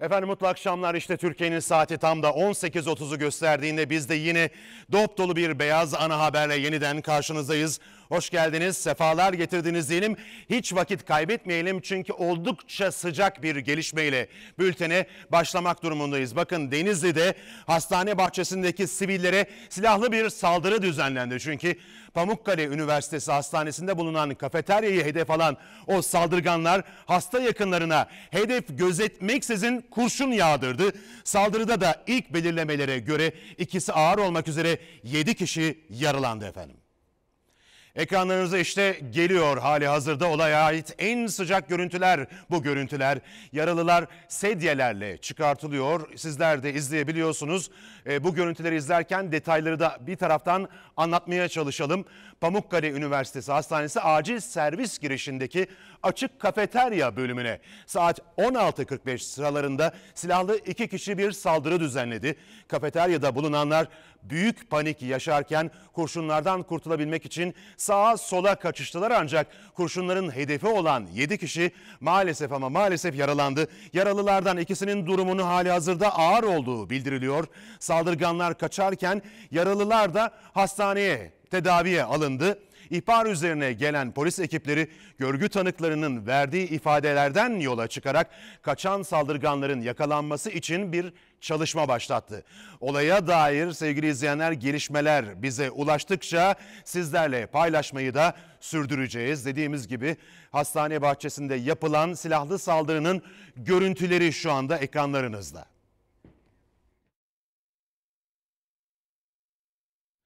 Efendim mutlu akşamlar işte Türkiye'nin saati tam da 18.30'u gösterdiğinde biz de yine dop dolu bir beyaz ana haberle yeniden karşınızdayız. Hoş geldiniz, sefalar getirdiniz diyelim. Hiç vakit kaybetmeyelim çünkü oldukça sıcak bir gelişmeyle bültene başlamak durumundayız. Bakın Denizli'de hastane bahçesindeki sivillere silahlı bir saldırı düzenlendi. Çünkü Pamukkale Üniversitesi Hastanesi'nde bulunan kafeteryayı hedef alan o saldırganlar hasta yakınlarına hedef gözetmeksizin kurşun yağdırdı. Saldırıda da ilk belirlemelere göre ikisi ağır olmak üzere 7 kişi yaralandı efendim. Ekranlarınıza işte geliyor hali hazırda olaya ait en sıcak görüntüler bu görüntüler. Yaralılar sedyelerle çıkartılıyor. Sizler de izleyebiliyorsunuz. E, bu görüntüleri izlerken detayları da bir taraftan anlatmaya çalışalım. Pamukkale Üniversitesi Hastanesi acil servis girişindeki açık kafeterya bölümüne saat 16.45 sıralarında silahlı iki kişi bir saldırı düzenledi. Kafeteryada bulunanlar büyük panik yaşarken kurşunlardan kurtulabilmek için sağa sola kaçıştılar ancak kurşunların hedefi olan 7 kişi maalesef ama maalesef yaralandı. Yaralılardan ikisinin durumunu hali hazırda ağır olduğu bildiriliyor. Saldırganlar kaçarken yaralılar da hastaneye tedaviye alındı. İhbar üzerine gelen polis ekipleri görgü tanıklarının verdiği ifadelerden yola çıkarak kaçan saldırganların yakalanması için bir çalışma başlattı. Olaya dair sevgili izleyenler gelişmeler bize ulaştıkça sizlerle paylaşmayı da sürdüreceğiz. Dediğimiz gibi hastane bahçesinde yapılan silahlı saldırının görüntüleri şu anda ekranlarınızda.